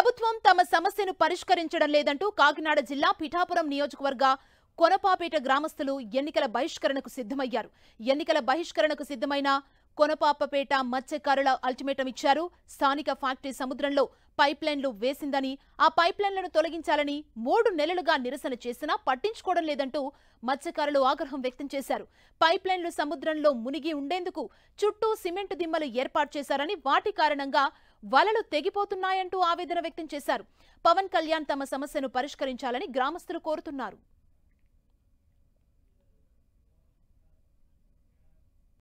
ప్రభుత్వం తమ సమస్యను పరిష్కరించడం లేదంటూ కాకినాడ జిల్లా పిఠాపురం నియోజకవర్గ కొనపాపేట గ్రామస్తులు ఎన్నికల బహిష్కరణకు సిద్ధమయ్యారు ఎన్నికల బహిష్కరణకు సిద్ధమైన కొనపాపపేట మత్స్యకారుల అల్టిమేటం ఇచ్చారు స్థానిక ఫ్యాక్టరీ సముద్రంలో పైప్లైన్లు వేసిందని ఆ పైప్లైన్లను తొలగించాలని మూడు నెలలుగా నిరసన చేసినా పట్టించుకోవడం లేదంటూ మత్స్యకారులు ఆగ్రహం వ్యక్తం చేశారు పైప్లైన్లు సముద్రంలో మునిగి ఉండేందుకు చుట్టూ సిమెంట్ దిమ్మలు ఏర్పాటు చేశారని వాటి కారణంగా వలలు తెగిపోతున్నాయంటూ ఆవేదన వ్యక్తం చేశారు పవన్ కళ్యాణ్ తమ సమస్యను పరిష్కరించాలని గ్రామస్తులు కోరుతున్నారు